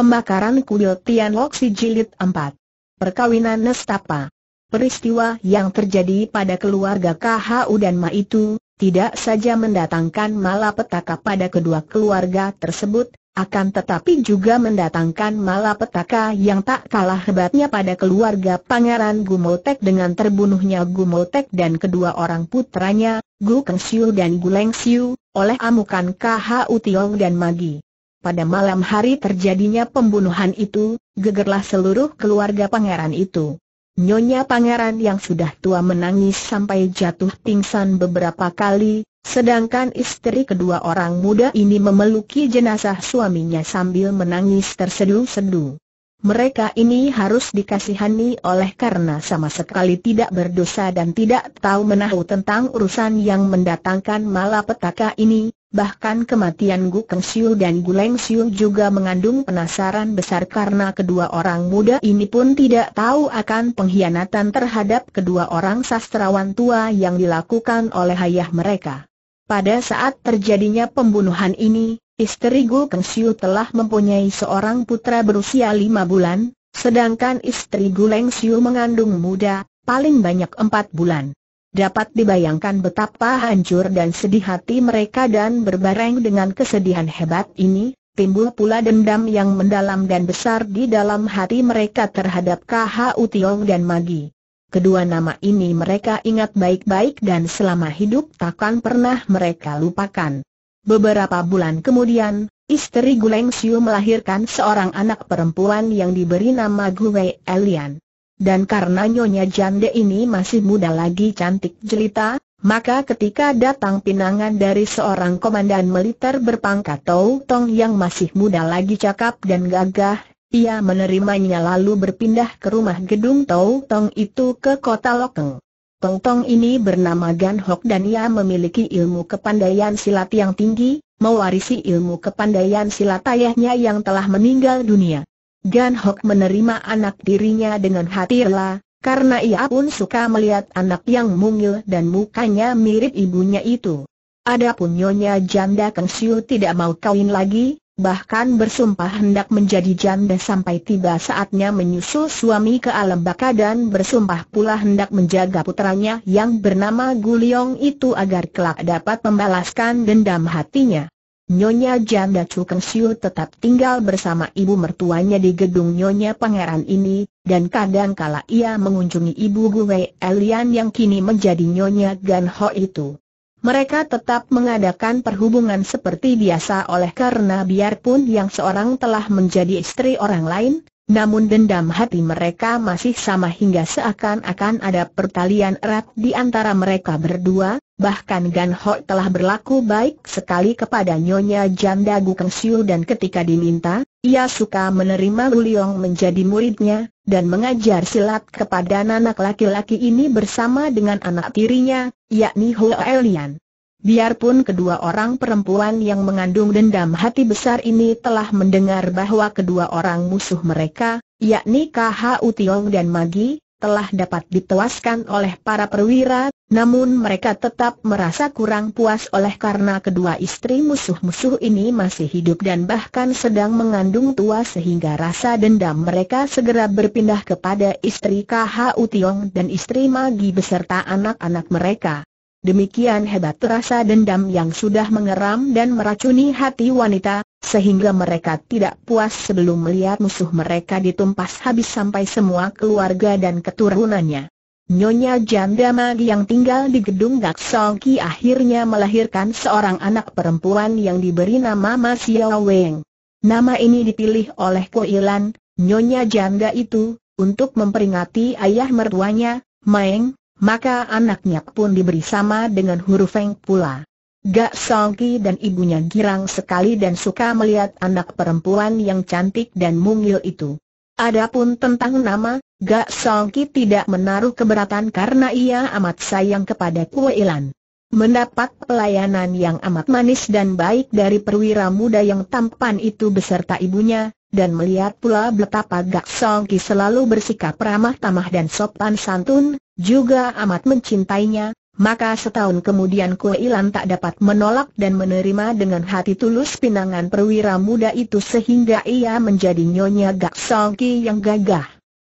Pembakaran kuil Tianlok Si Jilid 4 Perkawinan Nestapa Peristiwa yang terjadi pada keluarga KHU dan Ma itu, tidak saja mendatangkan malapetaka pada kedua keluarga tersebut, akan tetapi juga mendatangkan malapetaka yang tak kalah hebatnya pada keluarga Pangeran Gumotek dengan terbunuhnya Gumotek dan kedua orang putranya, Gu Kengsiu dan Gu Lengsiu, oleh amukan KHU Tiong dan Magi pada malam hari terjadinya pembunuhan itu, gegerlah seluruh keluarga pangeran itu. Nyonya pangeran yang sudah tua menangis sampai jatuh pingsan beberapa kali, sedangkan istri kedua orang muda ini memeluki jenazah suaminya sambil menangis terseduh-seduh. Mereka ini harus dikasihani oleh karena sama sekali tidak berdosa dan tidak tahu menahu tentang urusan yang mendatangkan malapetaka ini, Bahkan kematian Gu Keng Siu dan Gu Leng Siu juga mengandung penasaran besar karena kedua orang muda ini pun tidak tahu akan pengkhianatan terhadap kedua orang sastrawan tua yang dilakukan oleh ayah mereka. Pada saat terjadinya pembunuhan ini, istri Gu Keng Siu telah mempunyai seorang putra berusia lima bulan, sedangkan istri Gu Leng Siu mengandung muda, paling banyak empat bulan. Dapat dibayangkan betapa hancur dan sedih hati mereka dan berbareng dengan kesedihan hebat ini, timbul pula dendam yang mendalam dan besar di dalam hati mereka terhadap KH Utiong dan Magi. Kedua nama ini mereka ingat baik-baik dan selama hidup takkan pernah mereka lupakan. Beberapa bulan kemudian, istri Guleng Siu melahirkan seorang anak perempuan yang diberi nama Gue Elian. Dan karena Nyonya Jande ini masih muda lagi cantik jelita, maka ketika datang pinangan dari seorang komandan militer berpangkat Tau Tong yang masih muda lagi cakap dan gagah, ia menerimanya lalu berpindah ke rumah gedung Tau Tong itu ke kota Lokeng. Tong Tong ini bernama Gan Hok dan ia memiliki ilmu kepandaian silat yang tinggi, mewarisi ilmu kepandaian silat ayahnya yang telah meninggal dunia. Gan Hok menerima anak dirinya dengan hati rela, karena ia pun suka melihat anak yang mungil dan mukanya mirip ibunya itu. Adapun nyonya janda Keng Siu tidak mau kawin lagi, bahkan bersumpah hendak menjadi janda sampai tiba saatnya menyusul suami ke alam baka dan bersumpah pula hendak menjaga putranya yang bernama Guliong itu agar kelak dapat membalaskan dendam hatinya. Nyonya Janda Chu Keng Siu tetap tinggal bersama ibu mertuanya di gedung Nyonya Pangeran ini, dan kadang kala ia mengunjungi ibu Gue Elian yang kini menjadi Nyonya Gan Ho itu. Mereka tetap mengadakan perhubungan seperti biasa oleh karena biarpun yang seorang telah menjadi istri orang lain, namun dendam hati mereka masih sama hingga seakan-akan ada pertalian erat di antara mereka berdua, bahkan Gan Ho telah berlaku baik sekali kepada Nyonya Janda Gukeng Siu dan ketika diminta, ia suka menerima Luliong menjadi muridnya, dan mengajar silat kepada anak laki-laki ini bersama dengan anak tirinya, yakni Ho Elian. Biarpun kedua orang perempuan yang mengandung dendam hati besar ini telah mendengar bahwa kedua orang musuh mereka, yakni KH Utiong dan Magi, telah dapat ditewaskan oleh para perwira, namun mereka tetap merasa kurang puas oleh karena kedua istri musuh-musuh ini masih hidup dan bahkan sedang mengandung tua sehingga rasa dendam mereka segera berpindah kepada istri KH Utiong dan istri Magi beserta anak-anak mereka. Demikian hebat terasa dendam yang sudah mengeram dan meracuni hati wanita, sehingga mereka tidak puas sebelum melihat musuh mereka ditumpas habis sampai semua keluarga dan keturunannya. Nyonya janda Magi yang tinggal di gedung Gak Songki akhirnya melahirkan seorang anak perempuan yang diberi nama Mas Weng. Nama ini dipilih oleh Koilan, Nyonya janda itu, untuk memperingati ayah mertuanya, Maeng, maka anaknya pun diberi sama dengan huruf Feng pula. Gak Songki dan ibunya girang sekali dan suka melihat anak perempuan yang cantik dan mungil itu. Adapun tentang nama, Gak Songki tidak menaruh keberatan karena ia amat sayang kepada Kue Ilan. Mendapat pelayanan yang amat manis dan baik dari perwira muda yang tampan itu beserta ibunya, dan melihat pula betapa Gak Song Ki selalu bersikap ramah tamah dan sopan santun, juga amat mencintainya, maka setahun kemudian Kue Ilan tak dapat menolak dan menerima dengan hati tulus pinangan perwira muda itu sehingga ia menjadi Nyonya Gak Songki yang gagah.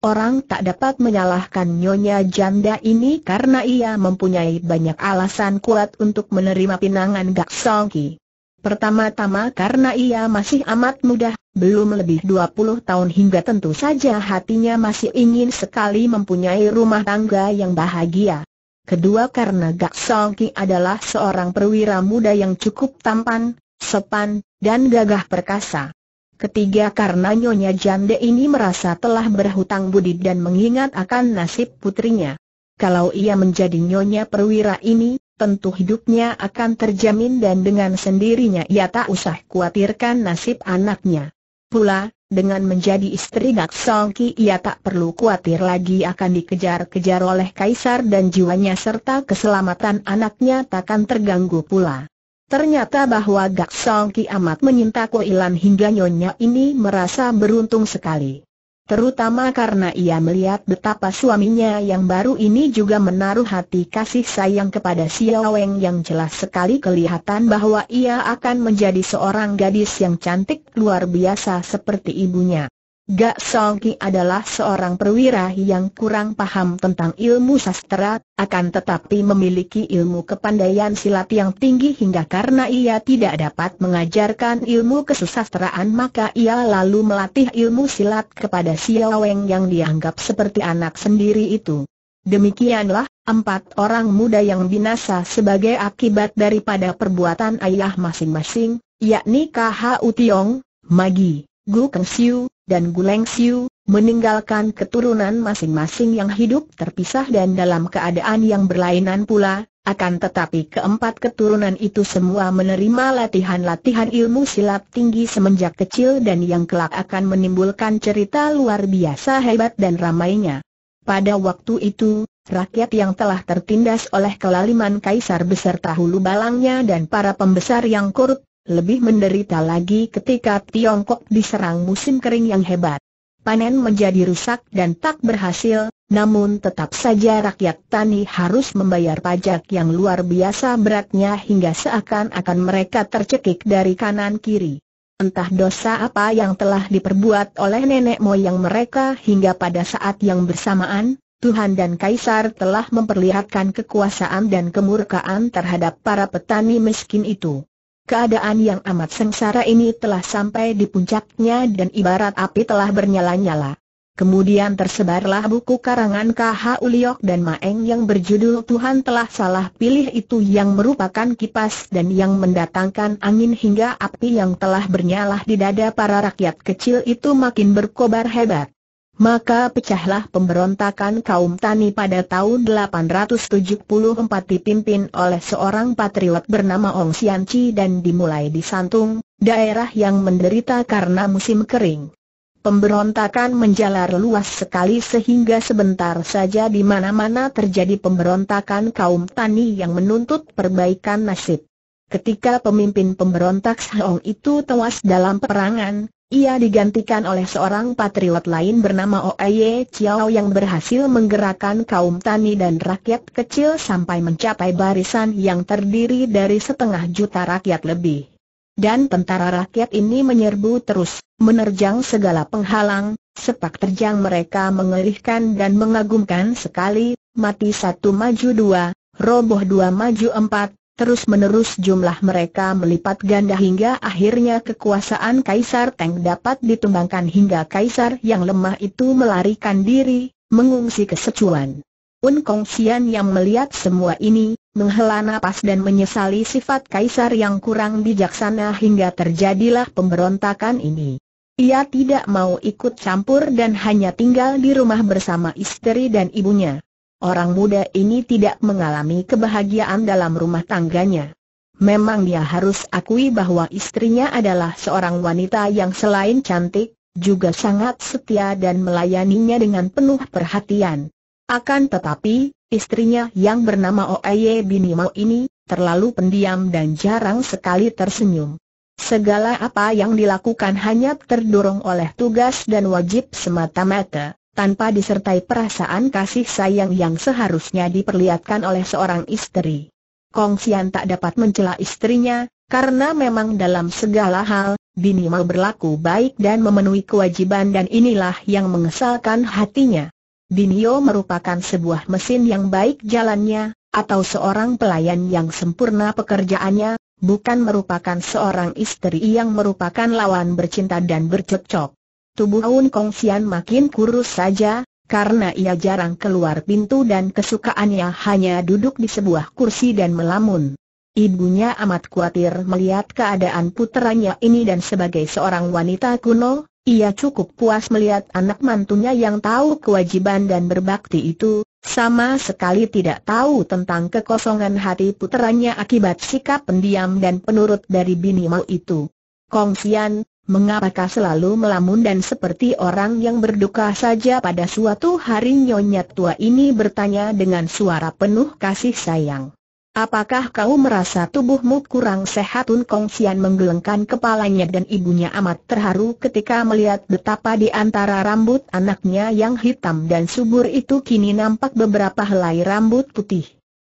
Orang tak dapat menyalahkan Nyonya janda ini karena ia mempunyai banyak alasan kuat untuk menerima pinangan Gak Songki. Pertama-tama karena ia masih amat mudah belum lebih 20 tahun hingga tentu saja hatinya masih ingin sekali mempunyai rumah tangga yang bahagia. Kedua karena Gak Song Ki adalah seorang perwira muda yang cukup tampan, sepan dan gagah perkasa. Ketiga karena Nyonya Jande ini merasa telah berhutang budi dan mengingat akan nasib putrinya. Kalau ia menjadi Nyonya perwira ini, tentu hidupnya akan terjamin dan dengan sendirinya ia tak usah khawatirkan nasib anaknya. Pula, dengan menjadi istri Gak Songki ia tak perlu khawatir lagi akan dikejar-kejar oleh kaisar dan jiwanya serta keselamatan anaknya takkan terganggu pula. Ternyata bahwa Gak Songki amat menyinta Kuilan hingga nyonya ini merasa beruntung sekali. Terutama karena ia melihat betapa suaminya yang baru ini juga menaruh hati kasih sayang kepada Xiao Weng yang jelas sekali kelihatan bahwa ia akan menjadi seorang gadis yang cantik luar biasa seperti ibunya. Gak Songki adalah seorang perwira yang kurang paham tentang ilmu sastra, akan tetapi memiliki ilmu kepandaian silat yang tinggi hingga karena ia tidak dapat mengajarkan ilmu kesusastraan maka ia lalu melatih ilmu silat kepada Xiao Weng yang dianggap seperti anak sendiri itu. Demikianlah, empat orang muda yang binasa sebagai akibat daripada perbuatan ayah masing-masing, yakni K.H.U. Tiong, Magi, Gu Keng Siu, dan Gu Leng Siu, meninggalkan keturunan masing-masing yang hidup terpisah dan dalam keadaan yang berlainan pula, akan tetapi keempat keturunan itu semua menerima latihan-latihan ilmu silat tinggi semenjak kecil dan yang kelak akan menimbulkan cerita luar biasa hebat dan ramainya. Pada waktu itu, rakyat yang telah tertindas oleh kelaliman kaisar beserta hulu balangnya dan para pembesar yang korup lebih menderita lagi ketika Tiongkok diserang musim kering yang hebat. Panen menjadi rusak dan tak berhasil, namun tetap saja rakyat tani harus membayar pajak yang luar biasa beratnya hingga seakan-akan mereka tercekik dari kanan kiri. Entah dosa apa yang telah diperbuat oleh nenek moyang mereka hingga pada saat yang bersamaan, Tuhan dan Kaisar telah memperlihatkan kekuasaan dan kemurkaan terhadap para petani miskin itu. Keadaan yang amat sengsara ini telah sampai di puncaknya dan ibarat api telah bernyala-nyala. Kemudian tersebarlah buku karangan KH Uliok dan Maeng yang berjudul Tuhan telah salah pilih itu yang merupakan kipas dan yang mendatangkan angin hingga api yang telah bernyala di dada para rakyat kecil itu makin berkobar hebat maka pecahlah pemberontakan kaum tani pada tahun 874 dipimpin oleh seorang patriot bernama Ong Sian dan dimulai di Santung, daerah yang menderita karena musim kering. Pemberontakan menjalar luas sekali sehingga sebentar saja di mana-mana terjadi pemberontakan kaum tani yang menuntut perbaikan nasib. Ketika pemimpin pemberontak Seong itu tewas dalam peperangan, ia digantikan oleh seorang patriot lain bernama Oye Chiao yang berhasil menggerakkan kaum tani dan rakyat kecil sampai mencapai barisan yang terdiri dari setengah juta rakyat lebih. Dan tentara rakyat ini menyerbu terus, menerjang segala penghalang, sepak terjang mereka mengerikan dan mengagumkan sekali, mati satu maju dua, roboh dua maju empat, Terus-menerus jumlah mereka melipat ganda hingga akhirnya kekuasaan Kaisar Teng dapat ditumbangkan hingga Kaisar yang lemah itu melarikan diri, mengungsi ke Sichuan. Un Kong Xian yang melihat semua ini, menghela nafas dan menyesali sifat Kaisar yang kurang bijaksana hingga terjadilah pemberontakan ini. Ia tidak mau ikut campur dan hanya tinggal di rumah bersama istri dan ibunya orang muda ini tidak mengalami kebahagiaan dalam rumah tangganya. Memang dia harus akui bahwa istrinya adalah seorang wanita yang selain cantik, juga sangat setia dan melayaninya dengan penuh perhatian. Akan tetapi, istrinya yang bernama Oeye Binimo ini, terlalu pendiam dan jarang sekali tersenyum. Segala apa yang dilakukan hanya terdorong oleh tugas dan wajib semata-mata tanpa disertai perasaan kasih sayang yang seharusnya diperlihatkan oleh seorang istri. Kong Xian tak dapat mencela istrinya, karena memang dalam segala hal, Bini mau berlaku baik dan memenuhi kewajiban dan inilah yang mengesalkan hatinya. Binio merupakan sebuah mesin yang baik jalannya, atau seorang pelayan yang sempurna pekerjaannya, bukan merupakan seorang istri yang merupakan lawan bercinta dan bercekcok tubuh Aun Kong Xian makin kurus saja, karena ia jarang keluar pintu dan kesukaannya hanya duduk di sebuah kursi dan melamun. Ibunya amat khawatir melihat keadaan puteranya ini dan sebagai seorang wanita kuno, ia cukup puas melihat anak mantunya yang tahu kewajiban dan berbakti itu, sama sekali tidak tahu tentang kekosongan hati puteranya akibat sikap pendiam dan penurut dari bini Binimau itu. Kong Xian. Mengapakah selalu melamun dan seperti orang yang berduka saja pada suatu hari nyonya tua ini bertanya dengan suara penuh kasih sayang. Apakah kau merasa tubuhmu kurang sehat? Tun Kong Sian menggelengkan kepalanya dan ibunya amat terharu ketika melihat betapa di antara rambut anaknya yang hitam dan subur itu kini nampak beberapa helai rambut putih.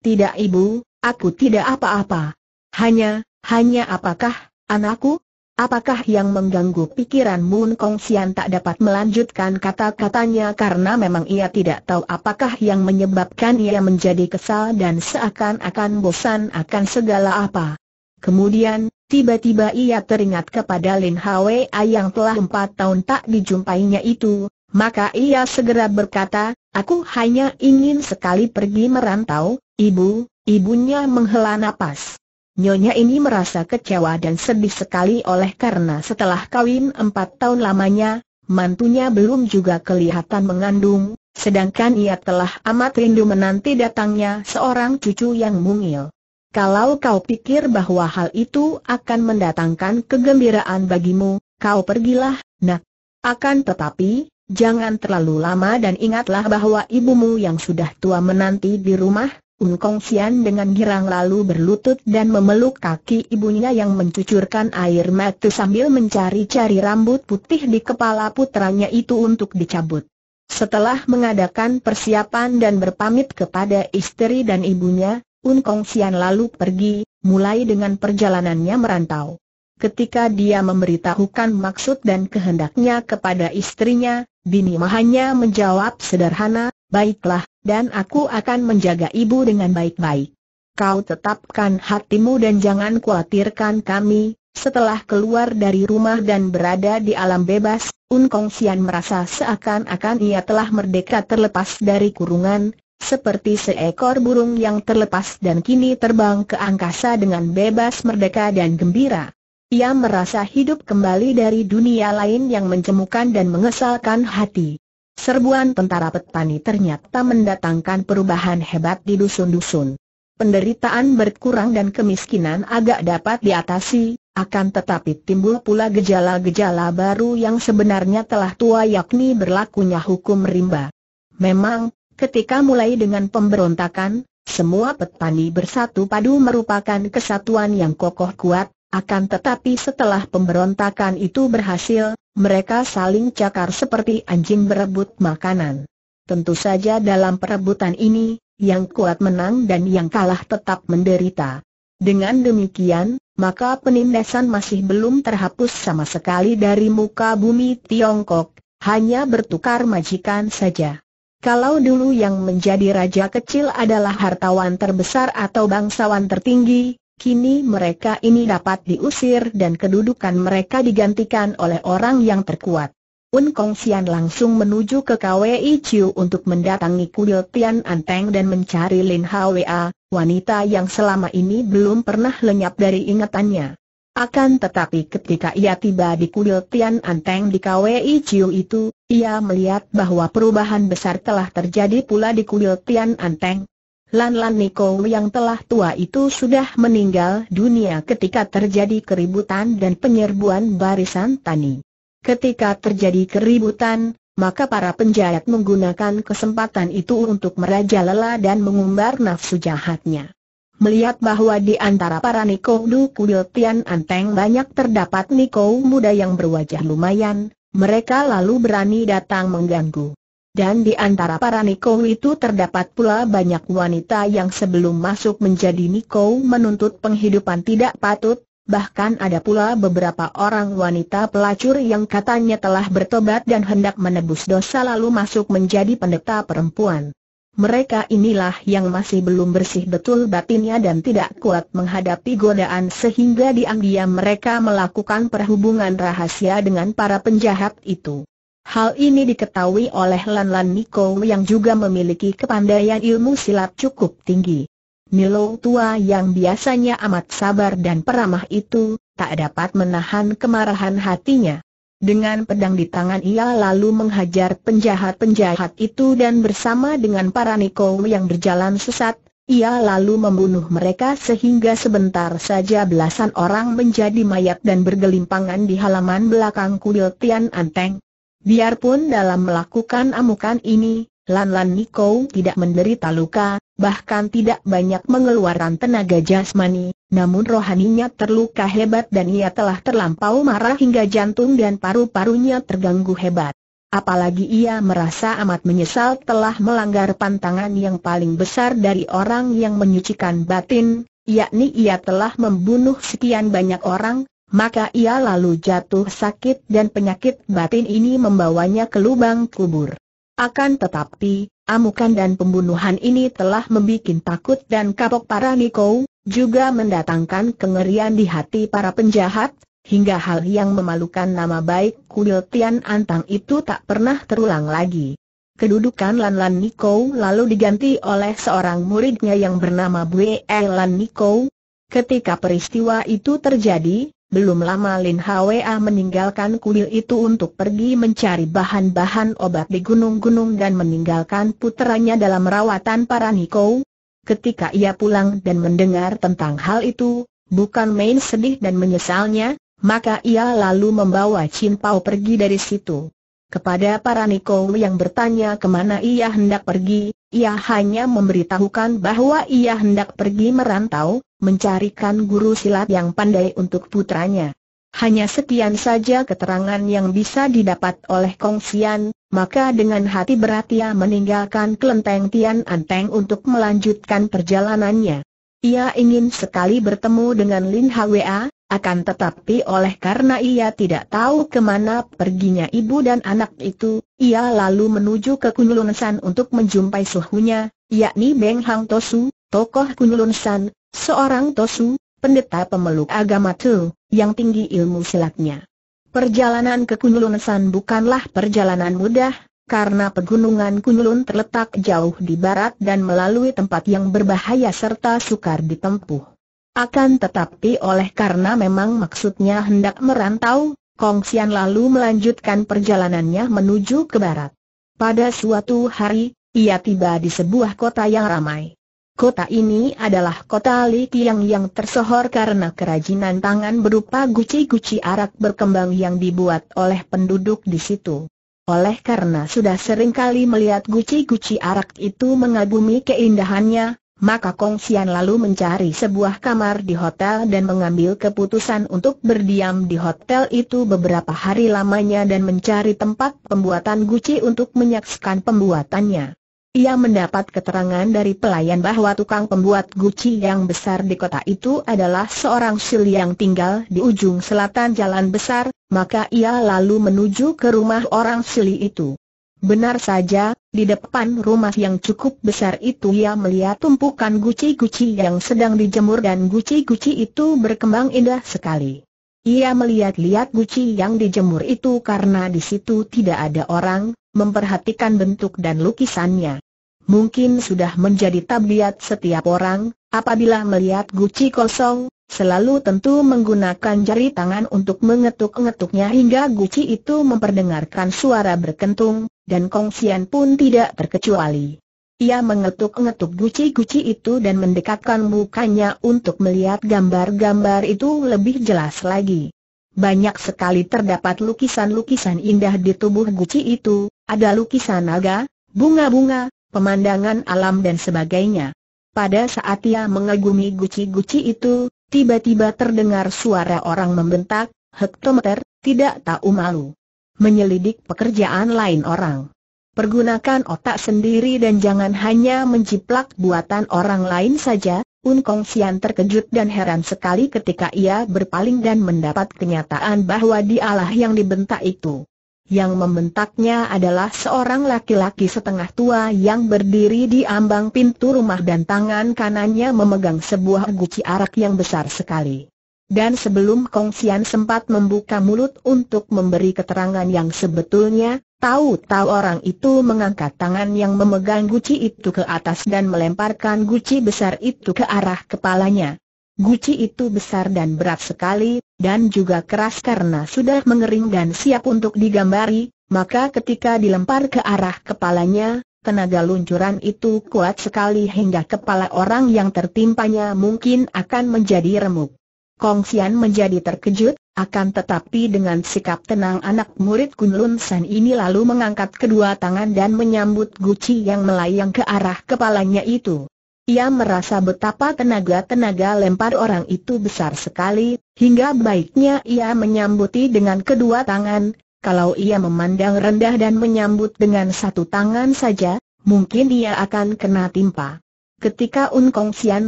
Tidak ibu, aku tidak apa-apa. Hanya, hanya apakah, anakku? Apakah yang mengganggu pikiran Mun Kong Sian tak dapat melanjutkan kata-katanya karena memang ia tidak tahu apakah yang menyebabkan ia menjadi kesal dan seakan-akan bosan akan segala apa. Kemudian, tiba-tiba ia teringat kepada Lin Hwa yang telah empat tahun tak dijumpainya itu, maka ia segera berkata, aku hanya ingin sekali pergi merantau, ibu, ibunya menghela napas. Nyonya ini merasa kecewa dan sedih sekali oleh karena setelah kawin empat tahun lamanya, mantunya belum juga kelihatan mengandung, sedangkan ia telah amat rindu menanti datangnya seorang cucu yang mungil. Kalau kau pikir bahwa hal itu akan mendatangkan kegembiraan bagimu, kau pergilah, nak. Akan tetapi, jangan terlalu lama dan ingatlah bahwa ibumu yang sudah tua menanti di rumah, Kong Sian dengan girang lalu berlutut dan memeluk kaki ibunya yang mencucurkan air mata sambil mencari-cari rambut putih di kepala putranya itu untuk dicabut. Setelah mengadakan persiapan dan berpamit kepada istri dan ibunya, Kong Sian lalu pergi, mulai dengan perjalanannya merantau. Ketika dia memberitahukan maksud dan kehendaknya kepada istrinya, Bini Mahanya menjawab sederhana, Baiklah, dan aku akan menjaga ibu dengan baik-baik. Kau tetapkan hatimu dan jangan khawatirkan kami. Setelah keluar dari rumah dan berada di alam bebas, Unkong Xian merasa seakan-akan ia telah merdeka terlepas dari kurungan, seperti seekor burung yang terlepas dan kini terbang ke angkasa dengan bebas merdeka dan gembira. Ia merasa hidup kembali dari dunia lain yang mencemukan dan mengesalkan hati. Serbuan tentara petani ternyata mendatangkan perubahan hebat di dusun-dusun. Penderitaan berkurang dan kemiskinan agak dapat diatasi, akan tetapi timbul pula gejala-gejala baru yang sebenarnya telah tua yakni berlakunya hukum rimba. Memang, ketika mulai dengan pemberontakan, semua petani bersatu padu merupakan kesatuan yang kokoh kuat, akan tetapi setelah pemberontakan itu berhasil, mereka saling cakar seperti anjing berebut makanan. Tentu saja dalam perebutan ini, yang kuat menang dan yang kalah tetap menderita. Dengan demikian, maka penindasan masih belum terhapus sama sekali dari muka bumi Tiongkok, hanya bertukar majikan saja. Kalau dulu yang menjadi raja kecil adalah hartawan terbesar atau bangsawan tertinggi, Kini mereka ini dapat diusir dan kedudukan mereka digantikan oleh orang yang terkuat. Un Kong Xian langsung menuju ke KWI Chiu untuk mendatangi kuil Tian Anteng dan mencari Lin Hwa, wanita yang selama ini belum pernah lenyap dari ingatannya. Akan tetapi ketika ia tiba di kuil Tian Anteng di KWI Chiu itu, ia melihat bahwa perubahan besar telah terjadi pula di kuil Tian Anteng, Lan-Lan Niko yang telah tua itu sudah meninggal dunia ketika terjadi keributan dan penyerbuan barisan tani. Ketika terjadi keributan, maka para penjahat menggunakan kesempatan itu untuk merajalela dan mengumbar nafsu jahatnya. Melihat bahwa di antara para Niko Du Kudil Tian Anteng banyak terdapat Niko muda yang berwajah lumayan, mereka lalu berani datang mengganggu. Dan di antara para Niko itu terdapat pula banyak wanita yang sebelum masuk menjadi Niko menuntut penghidupan tidak patut, bahkan ada pula beberapa orang wanita pelacur yang katanya telah bertobat dan hendak menebus dosa lalu masuk menjadi pendeta perempuan. Mereka inilah yang masih belum bersih betul batinnya dan tidak kuat menghadapi godaan sehingga diam-diam mereka melakukan perhubungan rahasia dengan para penjahat itu. Hal ini diketahui oleh Lan Lan Niko yang juga memiliki kepandaian ilmu silat cukup tinggi. Milo tua yang biasanya amat sabar dan peramah itu, tak dapat menahan kemarahan hatinya. Dengan pedang di tangan ia lalu menghajar penjahat-penjahat itu dan bersama dengan para Niko yang berjalan sesat, ia lalu membunuh mereka sehingga sebentar saja belasan orang menjadi mayat dan bergelimpangan di halaman belakang kuil Tian Anteng. Biarpun dalam melakukan amukan ini, Lan Lan Niko tidak menderita luka, bahkan tidak banyak mengeluarkan tenaga jasmani, namun rohaninya terluka hebat dan ia telah terlampau marah hingga jantung dan paru-parunya terganggu hebat. Apalagi ia merasa amat menyesal telah melanggar pantangan yang paling besar dari orang yang menyucikan batin, yakni ia telah membunuh sekian banyak orang, maka ia lalu jatuh sakit dan penyakit batin ini membawanya ke lubang kubur. Akan tetapi, amukan dan pembunuhan ini telah membuat takut dan kapok para Niko, juga mendatangkan kengerian di hati para penjahat, hingga hal yang memalukan nama baik kuil Tian Antang itu tak pernah terulang lagi. Kedudukan Lan Lan Niko lalu diganti oleh seorang muridnya yang bernama Bue Lan Niko. Ketika peristiwa itu terjadi, belum lama Lin Hwa meninggalkan kuil itu untuk pergi mencari bahan-bahan obat di gunung-gunung dan meninggalkan putranya dalam rawatan para Niko. Ketika ia pulang dan mendengar tentang hal itu, bukan main sedih dan menyesalnya, maka ia lalu membawa Chin Pao pergi dari situ. Kepada para Niko yang bertanya kemana ia hendak pergi, ia hanya memberitahukan bahwa ia hendak pergi merantau, mencarikan guru silat yang pandai untuk putranya. Hanya sekian saja keterangan yang bisa didapat oleh Kong Xian, maka dengan hati berat ia meninggalkan kelenteng Tian Anteng untuk melanjutkan perjalanannya. Ia ingin sekali bertemu dengan Lin Hwa, akan tetapi oleh karena ia tidak tahu kemana perginya ibu dan anak itu, ia lalu menuju ke Kunlun Kunlunsan untuk menjumpai suhunya, yakni Beng Hang Tosu, tokoh Kunlun Kunlunsan, Seorang Tosu, pendeta pemeluk agama Tu, yang tinggi ilmu silatnya. Perjalanan ke Kunlun bukanlah perjalanan mudah, karena pegunungan Kunlun terletak jauh di barat dan melalui tempat yang berbahaya serta sukar ditempuh. Akan tetapi oleh karena memang maksudnya hendak merantau, Kong Xian lalu melanjutkan perjalanannya menuju ke barat. Pada suatu hari, ia tiba di sebuah kota yang ramai. Kota ini adalah kota Li yang tersohor karena kerajinan tangan berupa guci-guci arak berkembang yang dibuat oleh penduduk di situ. Oleh karena sudah sering kali melihat guci-guci arak itu mengagumi keindahannya, maka Kong Xian lalu mencari sebuah kamar di hotel dan mengambil keputusan untuk berdiam di hotel itu beberapa hari lamanya dan mencari tempat pembuatan guci untuk menyaksikan pembuatannya. Ia mendapat keterangan dari pelayan bahwa tukang pembuat guci yang besar di kota itu adalah seorang sil yang tinggal di ujung selatan jalan besar, maka ia lalu menuju ke rumah orang sili itu. Benar saja, di depan rumah yang cukup besar itu ia melihat tumpukan guci-guci yang sedang dijemur dan guci-guci itu berkembang indah sekali. Ia melihat-lihat guci yang dijemur itu karena di situ tidak ada orang, memperhatikan bentuk dan lukisannya mungkin sudah menjadi tabiat setiap orang, apabila melihat guci kosong, selalu tentu menggunakan jari tangan untuk mengetuk-ngetuknya hingga guci itu memperdengarkan suara berkentung, dan Kongsian pun tidak terkecuali. Ia mengetuk-ngetuk guci-guci itu dan mendekatkan mukanya untuk melihat gambar-gambar itu lebih jelas lagi. Banyak sekali terdapat lukisan-lukisan indah di tubuh guci itu, ada lukisan naga, bunga-bunga, pemandangan alam dan sebagainya. Pada saat ia mengagumi guci-guci itu, tiba-tiba terdengar suara orang membentak, hektometer, tidak tahu malu. Menyelidik pekerjaan lain orang. Pergunakan otak sendiri dan jangan hanya menjiplak buatan orang lain saja, Unkong Sian terkejut dan heran sekali ketika ia berpaling dan mendapat kenyataan bahwa dialah yang dibentak itu yang membentaknya adalah seorang laki-laki setengah tua yang berdiri di ambang pintu rumah dan tangan kanannya memegang sebuah guci arak yang besar sekali. Dan sebelum Kong Xian sempat membuka mulut untuk memberi keterangan yang sebetulnya, tahu-tahu orang itu mengangkat tangan yang memegang guci itu ke atas dan melemparkan guci besar itu ke arah kepalanya. Guci itu besar dan berat sekali, dan juga keras karena sudah mengering dan siap untuk digambari, maka ketika dilempar ke arah kepalanya, tenaga luncuran itu kuat sekali hingga kepala orang yang tertimpanya mungkin akan menjadi remuk. Kong Xian menjadi terkejut, akan tetapi dengan sikap tenang anak murid Kunlun San ini lalu mengangkat kedua tangan dan menyambut guci yang melayang ke arah kepalanya itu. Ia merasa betapa tenaga-tenaga lempar orang itu besar sekali, hingga baiknya ia menyambuti dengan kedua tangan, kalau ia memandang rendah dan menyambut dengan satu tangan saja, mungkin ia akan kena timpa. Ketika Un Kong Xian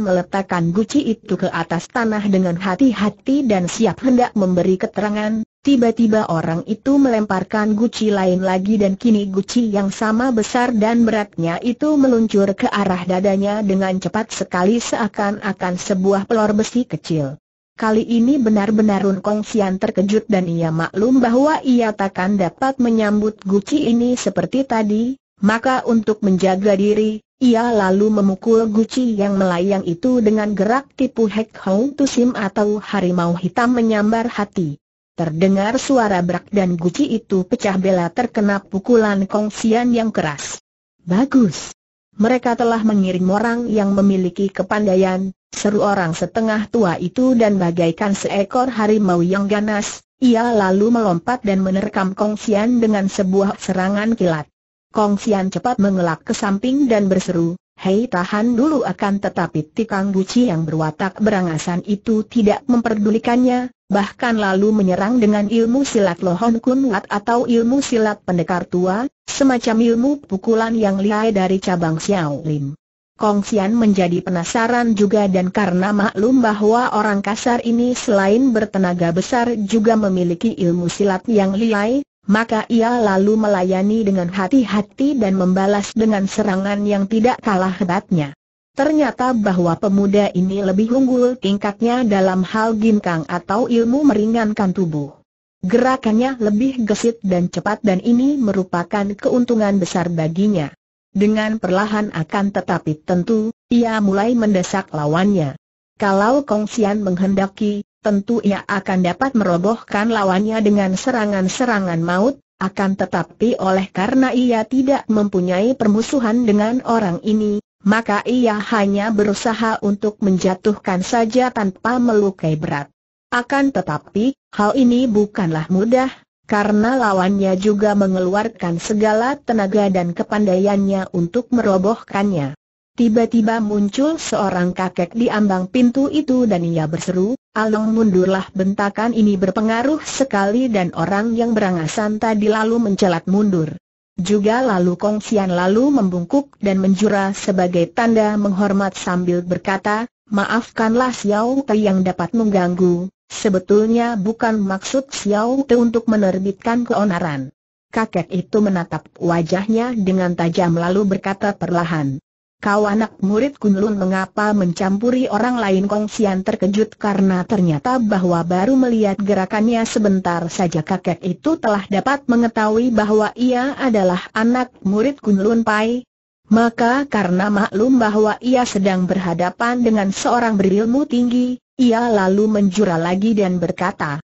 meletakkan guci itu ke atas tanah dengan hati-hati dan siap hendak memberi keterangan, Tiba-tiba orang itu melemparkan guci lain lagi dan kini guci yang sama besar dan beratnya itu meluncur ke arah dadanya dengan cepat sekali seakan-akan sebuah pelor besi kecil. Kali ini benar-benar Run Kong Sian terkejut dan ia maklum bahwa ia takkan dapat menyambut guci ini seperti tadi, maka untuk menjaga diri, ia lalu memukul guci yang melayang itu dengan gerak tipu Hek Hong Tusim atau harimau hitam menyambar hati. Terdengar suara brak dan guci itu pecah bela terkena pukulan kongsian yang keras. Bagus. Mereka telah mengirim orang yang memiliki kepandaian, seru orang setengah tua itu dan bagaikan seekor harimau yang ganas, ia lalu melompat dan menerkam Kongsian dengan sebuah serangan kilat. Kongsian cepat mengelak ke samping dan berseru, Hei tahan dulu akan tetapi Tikang Buci yang berwatak berangasan itu tidak memperdulikannya, bahkan lalu menyerang dengan ilmu silat Lohon Kun atau ilmu silat pendekar tua, semacam ilmu pukulan yang lihai dari cabang Xiao Lim. Kong Xian menjadi penasaran juga dan karena maklum bahwa orang kasar ini selain bertenaga besar juga memiliki ilmu silat yang lihai, maka ia lalu melayani dengan hati-hati dan membalas dengan serangan yang tidak kalah hebatnya. Ternyata bahwa pemuda ini lebih unggul tingkatnya dalam hal ginkang atau ilmu meringankan tubuh. Gerakannya lebih gesit dan cepat dan ini merupakan keuntungan besar baginya. Dengan perlahan akan tetapi tentu, ia mulai mendesak lawannya. Kalau Kong Kongsian menghendaki, tentu ia akan dapat merobohkan lawannya dengan serangan-serangan maut, akan tetapi oleh karena ia tidak mempunyai permusuhan dengan orang ini, maka ia hanya berusaha untuk menjatuhkan saja tanpa melukai berat. Akan tetapi, hal ini bukanlah mudah, karena lawannya juga mengeluarkan segala tenaga dan kepandaiannya untuk merobohkannya. Tiba-tiba muncul seorang kakek di ambang pintu itu dan ia berseru, Along mundurlah bentakan ini berpengaruh sekali dan orang yang berangasan tadi lalu mencelat mundur. Juga lalu Kong Xian lalu membungkuk dan menjura sebagai tanda menghormat sambil berkata, Maafkanlah Xiao Te yang dapat mengganggu, sebetulnya bukan maksud Xiao Te untuk menerbitkan keonaran. Kakek itu menatap wajahnya dengan tajam lalu berkata perlahan, Kau anak murid Kunlun mengapa mencampuri orang lain Kong Sian terkejut karena ternyata bahwa baru melihat gerakannya sebentar saja kakek itu telah dapat mengetahui bahwa ia adalah anak murid Kunlun Pai. Maka karena maklum bahwa ia sedang berhadapan dengan seorang berilmu tinggi, ia lalu menjura lagi dan berkata,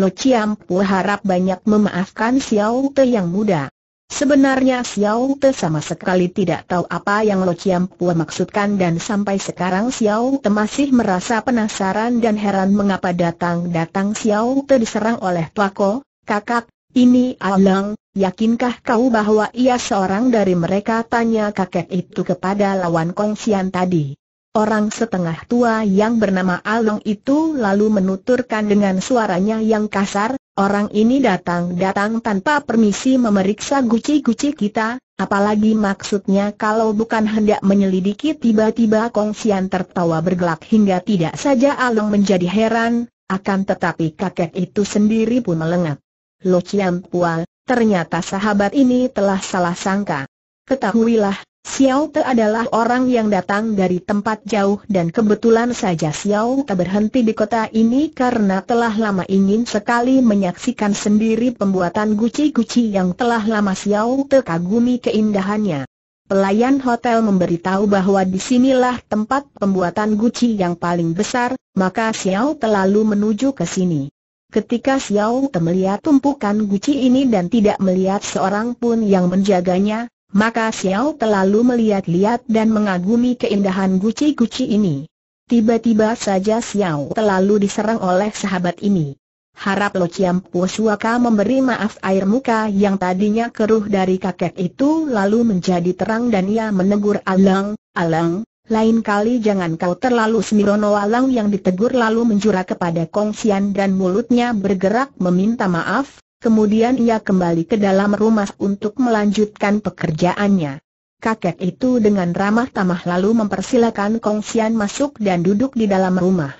Lo Chiam Pu harap banyak memaafkan Xiao Te yang muda. Sebenarnya Xiao Te sama sekali tidak tahu apa yang Lo Chiam Pua maksudkan dan sampai sekarang Xiao Te masih merasa penasaran dan heran mengapa datang-datang Xiao Te diserang oleh Tuako, kakak, ini Alang, yakinkah kau bahwa ia seorang dari mereka tanya kakek itu kepada lawan Kong Xian tadi. Orang setengah tua yang bernama Along itu lalu menuturkan dengan suaranya yang kasar, Orang ini datang-datang tanpa permisi memeriksa guci-guci kita, apalagi maksudnya kalau bukan hendak menyelidiki tiba-tiba Kong Kongsian tertawa bergelak hingga tidak saja Along menjadi heran, akan tetapi kakek itu sendiri pun melengat. Lo Chiam Pua, ternyata sahabat ini telah salah sangka. Ketahuilah, Xiao Te adalah orang yang datang dari tempat jauh dan kebetulan saja Xiao Te berhenti di kota ini karena telah lama ingin sekali menyaksikan sendiri pembuatan guci-guci yang telah lama Xiao Te kagumi keindahannya. Pelayan hotel memberitahu bahwa disinilah tempat pembuatan guci yang paling besar, maka Xiao Te lalu menuju ke sini. Ketika Xiao Te melihat tumpukan guci ini dan tidak melihat seorang pun yang menjaganya, maka Xiao terlalu melihat-lihat dan mengagumi keindahan guci-guci ini. Tiba-tiba saja Xiao terlalu diserang oleh sahabat ini. Harap Lo Chiam suaka memberi maaf air muka yang tadinya keruh dari kakek itu lalu menjadi terang dan ia menegur Alang, Alang, lain kali jangan kau terlalu semirono Alang yang ditegur lalu menjura kepada Kong Xian dan mulutnya bergerak meminta maaf, Kemudian ia kembali ke dalam rumah untuk melanjutkan pekerjaannya. Kakek itu dengan ramah tamah lalu mempersilakan Kong Xian masuk dan duduk di dalam rumah.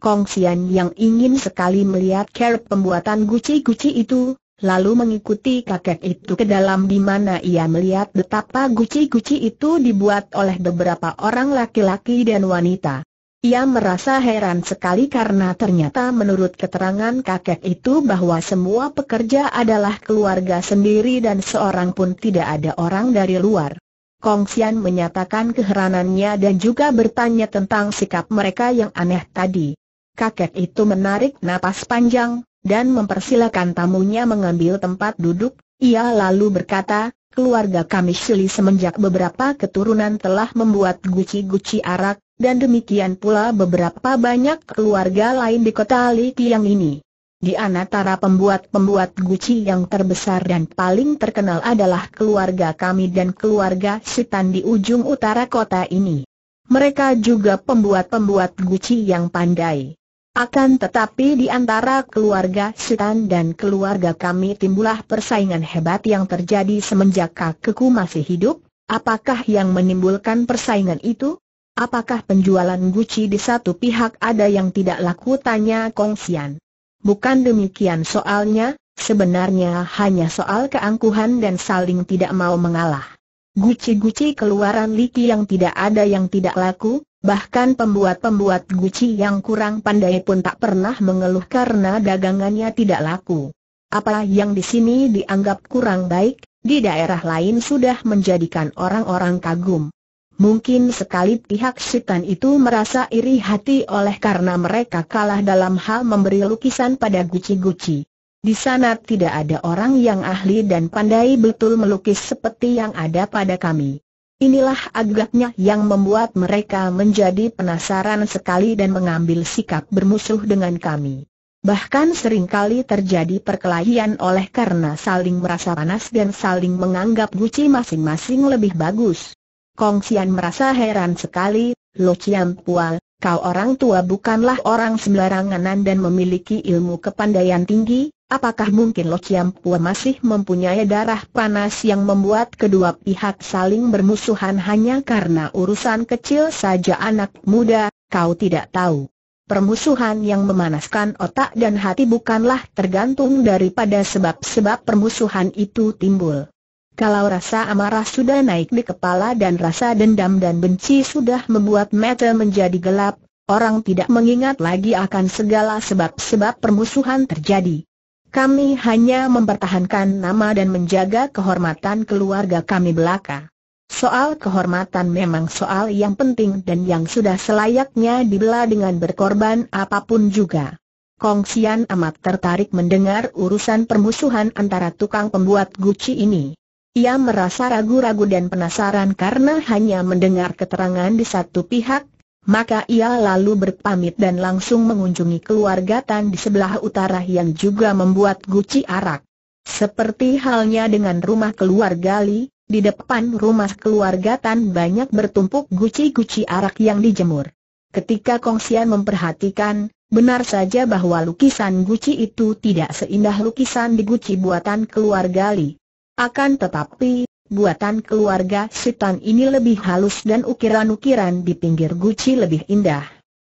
Kong Xian yang ingin sekali melihat care pembuatan guci-guci itu, lalu mengikuti kakek itu ke dalam di mana ia melihat betapa guci-guci itu dibuat oleh beberapa orang laki-laki dan wanita. Ia merasa heran sekali karena ternyata menurut keterangan kakek itu bahwa semua pekerja adalah keluarga sendiri dan seorang pun tidak ada orang dari luar. Kong Xian menyatakan keheranannya dan juga bertanya tentang sikap mereka yang aneh tadi. Kakek itu menarik napas panjang, dan mempersilakan tamunya mengambil tempat duduk, ia lalu berkata, keluarga kami Shili semenjak beberapa keturunan telah membuat guci-guci arak, dan demikian pula beberapa banyak keluarga lain di kota Likiang ini. Di antara pembuat-pembuat guci yang terbesar dan paling terkenal adalah keluarga kami dan keluarga Sitan di ujung utara kota ini. Mereka juga pembuat-pembuat guci yang pandai. Akan tetapi di antara keluarga Sitan dan keluarga kami timbullah persaingan hebat yang terjadi semenjak kakekku masih hidup. Apakah yang menimbulkan persaingan itu? Apakah penjualan Gucci di satu pihak ada yang tidak laku tanya Kong Xian? Bukan demikian soalnya, sebenarnya hanya soal keangkuhan dan saling tidak mau mengalah. Gucci-Gucci keluaran Liki yang tidak ada yang tidak laku, bahkan pembuat-pembuat Gucci yang kurang pandai pun tak pernah mengeluh karena dagangannya tidak laku. Apa yang di sini dianggap kurang baik, di daerah lain sudah menjadikan orang-orang kagum. Mungkin sekali pihak setan itu merasa iri hati oleh karena mereka kalah dalam hal memberi lukisan pada guci-guci. Di sana tidak ada orang yang ahli dan pandai betul melukis seperti yang ada pada kami. Inilah agaknya yang membuat mereka menjadi penasaran sekali dan mengambil sikap bermusuh dengan kami. Bahkan seringkali terjadi perkelahian oleh karena saling merasa panas dan saling menganggap guci masing-masing lebih bagus. Kong Xian merasa heran sekali, Lo Chiam Pual, kau orang tua bukanlah orang sembarangan dan memiliki ilmu kepandaian tinggi, apakah mungkin Lo Chiam Pual masih mempunyai darah panas yang membuat kedua pihak saling bermusuhan hanya karena urusan kecil saja anak muda, kau tidak tahu. Permusuhan yang memanaskan otak dan hati bukanlah tergantung daripada sebab-sebab permusuhan itu timbul. Kalau rasa amarah sudah naik di kepala dan rasa dendam dan benci sudah membuat mata menjadi gelap, orang tidak mengingat lagi akan segala sebab-sebab permusuhan terjadi. Kami hanya mempertahankan nama dan menjaga kehormatan keluarga kami belaka. Soal kehormatan memang soal yang penting dan yang sudah selayaknya dibela dengan berkorban apapun juga. Kongsian amat tertarik mendengar urusan permusuhan antara tukang pembuat guci ini. Ia merasa ragu-ragu dan penasaran karena hanya mendengar keterangan di satu pihak, maka ia lalu berpamit dan langsung mengunjungi keluarga Tan di sebelah utara yang juga membuat guci arak. Seperti halnya dengan rumah keluarga Li, di depan rumah keluarga Tan banyak bertumpuk guci-guci arak yang dijemur. Ketika Kong Sian memperhatikan, benar saja bahwa lukisan guci itu tidak seindah lukisan di guci buatan keluarga Li. Akan tetapi, buatan keluarga setan ini lebih halus dan ukiran-ukiran di pinggir guci lebih indah.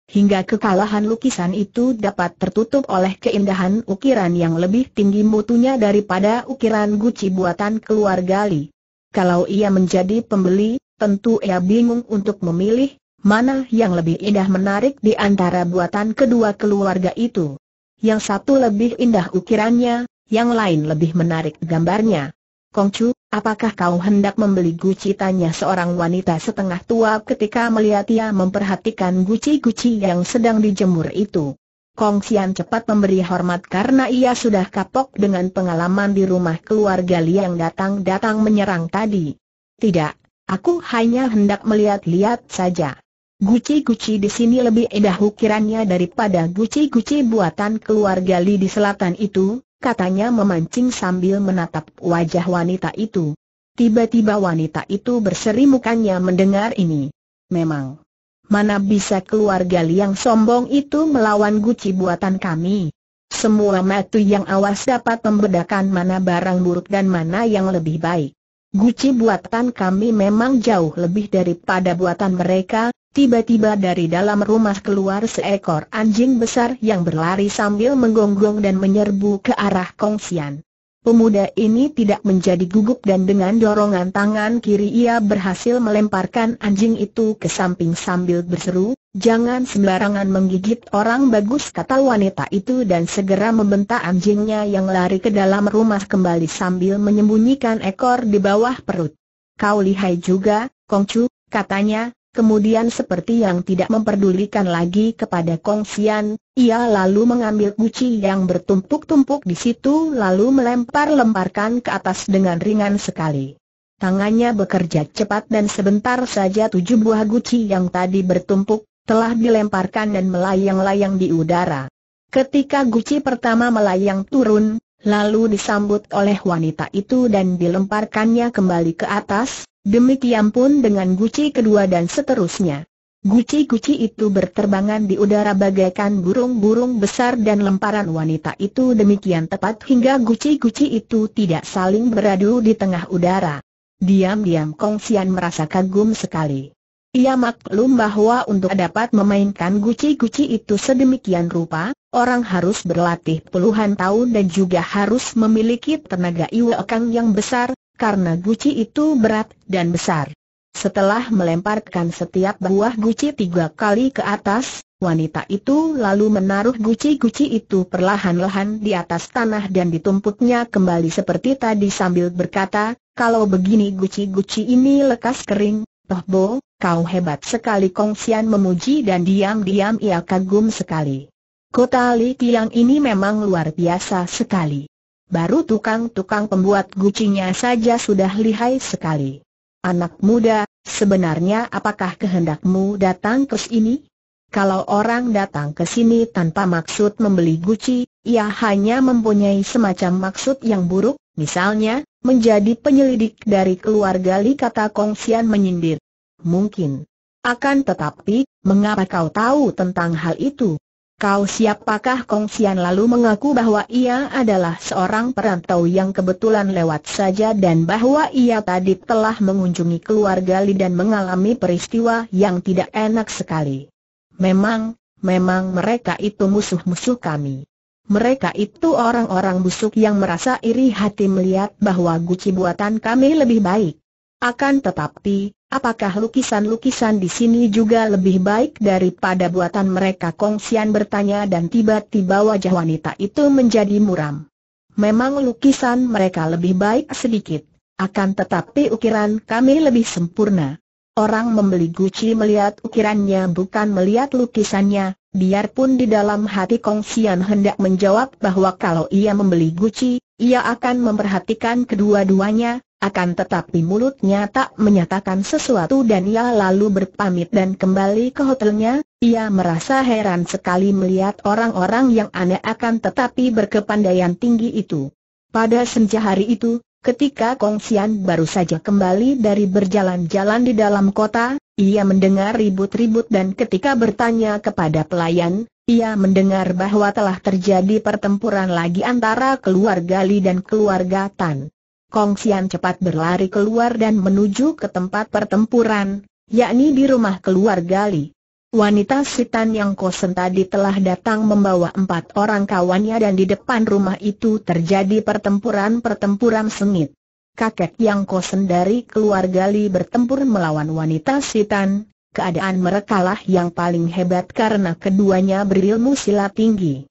Hingga kekalahan lukisan itu dapat tertutup oleh keindahan ukiran yang lebih tinggi mutunya daripada ukiran guci buatan keluarga Li. Kalau ia menjadi pembeli, tentu ia bingung untuk memilih mana yang lebih indah menarik di antara buatan kedua keluarga itu. Yang satu lebih indah ukirannya, yang lain lebih menarik gambarnya. Kongcu, apakah kau hendak membeli guci tanya seorang wanita setengah tua ketika melihat ia memperhatikan guci-guci yang sedang dijemur itu. Kong Xian cepat memberi hormat karena ia sudah kapok dengan pengalaman di rumah keluarga Li yang datang-datang menyerang tadi. Tidak, aku hanya hendak melihat-lihat saja. Guci-guci di sini lebih indah ukirannya daripada guci-guci buatan keluarga Li di selatan itu, katanya memancing sambil menatap wajah wanita itu. Tiba-tiba wanita itu berseri mukanya mendengar ini. Memang, mana bisa keluarga liang sombong itu melawan guci buatan kami? Semua matu yang awas dapat membedakan mana barang buruk dan mana yang lebih baik. Guci buatan kami memang jauh lebih daripada buatan mereka, Tiba-tiba dari dalam rumah keluar seekor anjing besar yang berlari sambil menggonggong dan menyerbu ke arah Kong Kongsian. Pemuda ini tidak menjadi gugup dan dengan dorongan tangan kiri ia berhasil melemparkan anjing itu ke samping sambil berseru, Jangan sembarangan menggigit orang bagus kata wanita itu dan segera membentak anjingnya yang lari ke dalam rumah kembali sambil menyembunyikan ekor di bawah perut. Kau lihai juga, Kongcu, katanya, Kemudian seperti yang tidak memperdulikan lagi kepada Kong Xian, ia lalu mengambil guci yang bertumpuk-tumpuk di situ lalu melempar-lemparkan ke atas dengan ringan sekali. Tangannya bekerja cepat dan sebentar saja tujuh buah guci yang tadi bertumpuk, telah dilemparkan dan melayang-layang di udara. Ketika guci pertama melayang turun, lalu disambut oleh wanita itu dan dilemparkannya kembali ke atas, demikian pun dengan guci kedua dan seterusnya. Guci-guci itu berterbangan di udara bagaikan burung-burung besar dan lemparan wanita itu demikian tepat hingga guci-guci itu tidak saling beradu di tengah udara. Diam-diam Kong Sian merasa kagum sekali. Ia maklum bahwa untuk dapat memainkan guci-guci itu sedemikian rupa, orang harus berlatih puluhan tahun dan juga harus memiliki tenaga iwakang yang besar, karena guci itu berat dan besar. Setelah melemparkan setiap buah guci tiga kali ke atas, wanita itu lalu menaruh guci-guci itu perlahan-lahan di atas tanah dan ditumpuknya kembali seperti tadi sambil berkata, kalau begini guci-guci ini lekas kering, toh bo, kau hebat sekali Kong Kongsian memuji dan diam-diam ia kagum sekali. Kota Li Tiang ini memang luar biasa sekali. Baru tukang-tukang pembuat gucinya saja sudah lihai sekali. Anak muda, sebenarnya apakah kehendakmu datang ke sini? Kalau orang datang ke sini tanpa maksud membeli guci, ia hanya mempunyai semacam maksud yang buruk, misalnya, menjadi penyelidik dari keluarga Li kata Kong Xian menyindir. Mungkin. Akan tetapi, mengapa kau tahu tentang hal itu? Kau siapakah Kongsian lalu mengaku bahwa ia adalah seorang perantau yang kebetulan lewat saja dan bahwa ia tadi telah mengunjungi keluarga Li dan mengalami peristiwa yang tidak enak sekali. Memang, memang mereka itu musuh-musuh kami. Mereka itu orang-orang busuk yang merasa iri hati melihat bahwa guci buatan kami lebih baik. Akan tetapi, Apakah lukisan-lukisan di sini juga lebih baik daripada buatan mereka? Kong Kongsian bertanya dan tiba-tiba wajah wanita itu menjadi muram. Memang lukisan mereka lebih baik sedikit, akan tetapi ukiran kami lebih sempurna. Orang membeli Gucci melihat ukirannya bukan melihat lukisannya, biarpun di dalam hati Kong Kongsian hendak menjawab bahwa kalau ia membeli Gucci ia akan memperhatikan kedua-duanya, akan tetapi mulutnya tak menyatakan sesuatu dan ia lalu berpamit dan kembali ke hotelnya, ia merasa heran sekali melihat orang-orang yang aneh akan tetapi berkepandaian tinggi itu. Pada senja hari itu, ketika Kong Xian baru saja kembali dari berjalan-jalan di dalam kota, ia mendengar ribut-ribut dan ketika bertanya kepada pelayan, ia mendengar bahwa telah terjadi pertempuran lagi antara keluarga Li dan keluarga Tan. Kong Xian cepat berlari keluar dan menuju ke tempat pertempuran, yakni di rumah keluarga Li. Wanita Sitan yang kosen tadi telah datang membawa empat orang kawannya dan di depan rumah itu terjadi pertempuran-pertempuran sengit. Kakek yang kosen dari keluarga Li bertempur melawan wanita Sitan, keadaan merekalah yang paling hebat karena keduanya berilmu silat tinggi.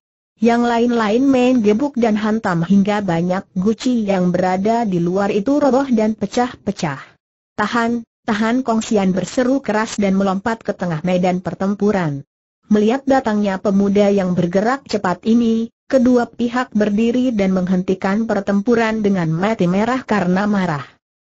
Yang lain-lain main gebuk dan hantam hingga banyak guci yang berada di luar itu roboh dan pecah-pecah. Tahan, tahan Kongsian berseru keras dan melompat ke tengah medan pertempuran. Melihat datangnya pemuda yang bergerak cepat ini, kedua pihak berdiri dan menghentikan pertempuran dengan mati merah karena marah.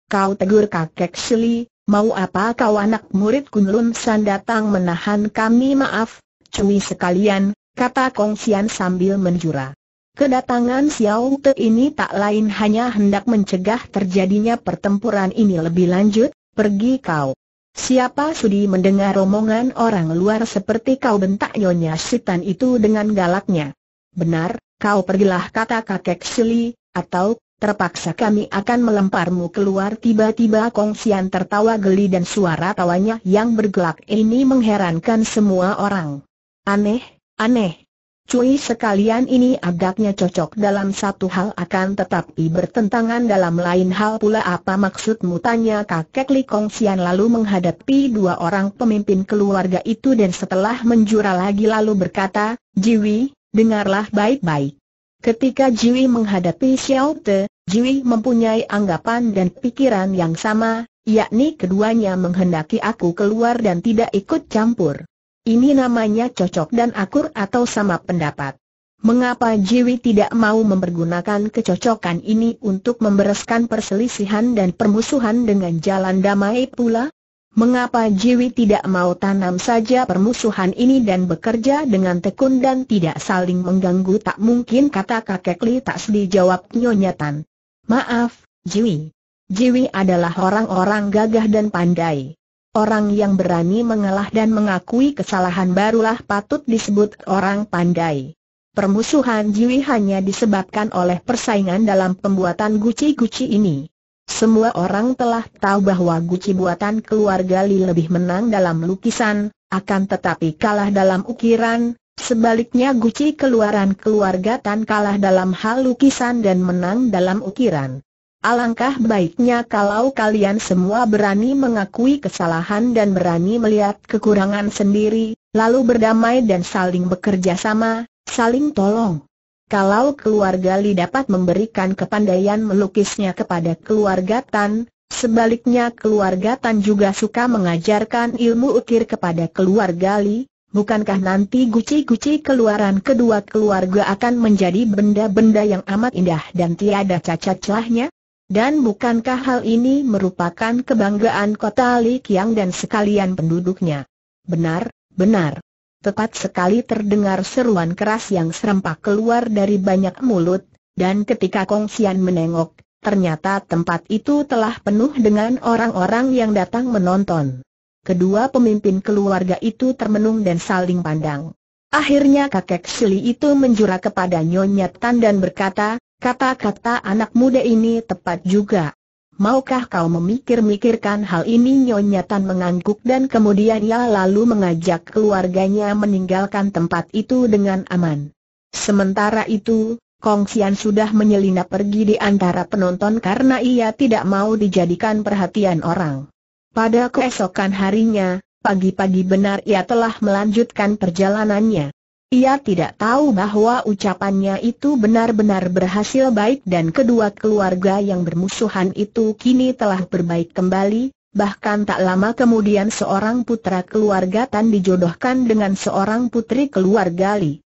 Kau tegur kakek Shili, Mau apa kau anak murid Kunlun San datang menahan kami maaf, cuy sekalian, kata Kong Xian sambil menjura. Kedatangan Xiao Te ini tak lain hanya hendak mencegah terjadinya pertempuran ini lebih lanjut, pergi kau. Siapa sudi mendengar romongan orang luar seperti kau bentak nyonya setan itu dengan galaknya. Benar, kau pergilah kata kakek Shili, atau Terpaksa kami akan melemparmu keluar tiba-tiba Kong Xian tertawa geli dan suara tawanya yang bergelak ini mengherankan semua orang. Aneh, Aneh. Cui sekalian ini agaknya cocok dalam satu hal akan tetapi bertentangan dalam lain hal pula apa maksudmu tanya kakek Li Kong Sian lalu menghadapi dua orang pemimpin keluarga itu dan setelah menjura lagi lalu berkata, Jiwi, dengarlah baik-baik. Ketika Jiwi menghadapi Xiao Te, Jiwi mempunyai anggapan dan pikiran yang sama, yakni keduanya menghendaki aku keluar dan tidak ikut campur. Ini namanya cocok dan akur atau sama pendapat. Mengapa Jiwi tidak mau mempergunakan kecocokan ini untuk membereskan perselisihan dan permusuhan dengan jalan damai pula? Mengapa Jiwi tidak mau tanam saja permusuhan ini dan bekerja dengan tekun dan tidak saling mengganggu? Tak mungkin kata kakek Li tak dijawab Nyonya Tan. Maaf, Jiwi. Jiwi adalah orang-orang gagah dan pandai. Orang yang berani mengalah dan mengakui kesalahan barulah patut disebut orang pandai. Permusuhan Jiwi hanya disebabkan oleh persaingan dalam pembuatan guci-guci ini. Semua orang telah tahu bahwa guci buatan keluarga Li lebih menang dalam lukisan, akan tetapi kalah dalam ukiran, sebaliknya guci keluaran keluarga Tan kalah dalam hal lukisan dan menang dalam ukiran. Alangkah baiknya kalau kalian semua berani mengakui kesalahan dan berani melihat kekurangan sendiri, lalu berdamai dan saling bekerja sama, saling tolong. Kalau keluarga Li dapat memberikan kepandaian melukisnya kepada keluarga Tan, sebaliknya keluarga Tan juga suka mengajarkan ilmu ukir kepada keluarga Li, bukankah nanti guci-guci keluaran kedua keluarga akan menjadi benda-benda yang amat indah dan tiada cacat celahnya? Dan bukankah hal ini merupakan kebanggaan kota Likiang dan sekalian penduduknya? Benar, benar. Tepat sekali terdengar seruan keras yang serempak keluar dari banyak mulut, dan ketika Kong Xian menengok, ternyata tempat itu telah penuh dengan orang-orang yang datang menonton. Kedua pemimpin keluarga itu termenung dan saling pandang. Akhirnya kakek Sili itu menjura kepada Nyonya Tan dan berkata, Kata-kata anak muda ini tepat juga. Maukah kau memikir-mikirkan hal ini Nyonya Tan mengangguk dan kemudian ia lalu mengajak keluarganya meninggalkan tempat itu dengan aman. Sementara itu, Kong Xian sudah menyelinap pergi di antara penonton karena ia tidak mau dijadikan perhatian orang. Pada keesokan harinya, pagi-pagi benar ia telah melanjutkan perjalanannya. Ia tidak tahu bahwa ucapannya itu benar-benar berhasil baik dan kedua keluarga yang bermusuhan itu kini telah berbaik kembali, bahkan tak lama kemudian seorang putra keluarga Tan dijodohkan dengan seorang putri keluarga Li.